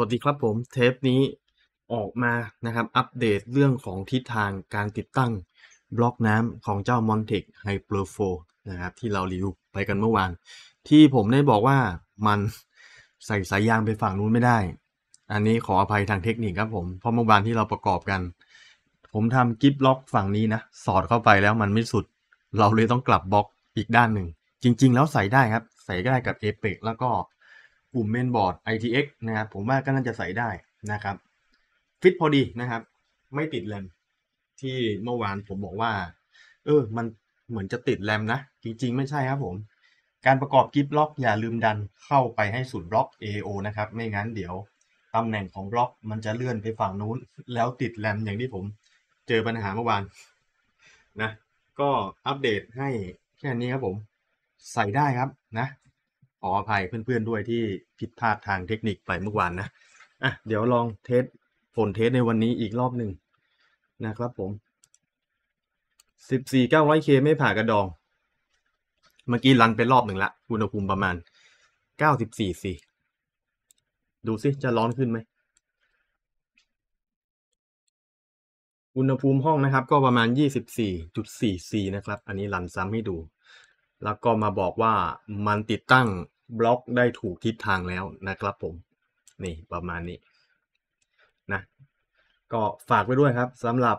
วัสดีครับผมเทปนี้ออกมานะครับ อัปเดตเรื่องของทิศทางการติดตั้งบล็อกน้ำของเจ้า Montec Hyper 4นะครับ ที่เรารีวิวไปกันเมื่อวาน ที่ผมได้บอกว่ามันใส่สายยางไปฝั่งนู้นไม่ได้ อันนี้ขออภัยทางเทคนิคครับผม เพราะเมื่อวานที่เราประกอบกัน ผมทำกิฟล็อกฝั่งนี้นะสอดเข้าไปแล้วมันไม่สุด เราเลยต้องกลับบล็อกอีกด้านหนึ่งจริงๆ แล้วใส่ได้ครับ ใส่ได้กับ a p e x แล้วก็กลุ่มเมนบอร์ด ITX นะครับผมว่าก็น่าจะใส่ได้นะครับฟิตพอดีนะครับไม่ติดแรมที่เมื่อวานผมบอกว่า เออมันเหมือนจะติดแรมนะ จริงๆ ไม่ใช่ครับผม การประกอบกิฟบล็อกอย่าลืมดันเข้าไปให้สุดบล็อก AO นะครับไม่งั้นเดี๋ยว ตำแหน่งของบล็อก มันจะเลื่อนไปฝั่งนู้น แล้วติดแรมอย่างที่ผมเจอปัญหาเมื่อวานนะ ก็อัปเดตให้แค่นี้ครับผม ใส่ได้ครับนะขออภัยเพื่อนๆด้วยที่ผิดพลาดทางเทคนิคไปเมื่อวานนะอ่ะ เดี๋ยวลองเทสผลเทสในวันนี้อีกรอบหนึ่งนะครับผม 14,900K ไม่ผ่ากระดอง เมื่อกี้รันไปรอบหนึ่งละ อุณหภูมิประมาณ94สี่ดูสิจะร้อนขึ้นไหม อุณหภูมิห้องนะครับก็ประมาณ24.44นะครับ อันนี้รันซ้ำให้ดู แล้วก็มาบอกว่ามันติดตั้งบล็อกได้ถูกทิศทางแล้วนะครับผม นี่ประมาณนี้นะก็ฝากไว้ด้วยครับสำหรับ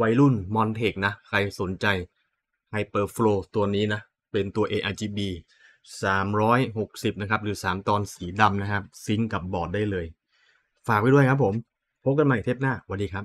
วัยรุ่นมอนเทคนะใครสนใจไฮเปอร์ฟลตัวนี้นะเป็นตัว ARGB 360 นะครับ หรือ 3 ตอนสีดำนะครับซิงกับบอร์ดได้เลย ฝากไว้ด้วยครับผม พบกันใหม่เทปหน้าสวัสดีครับ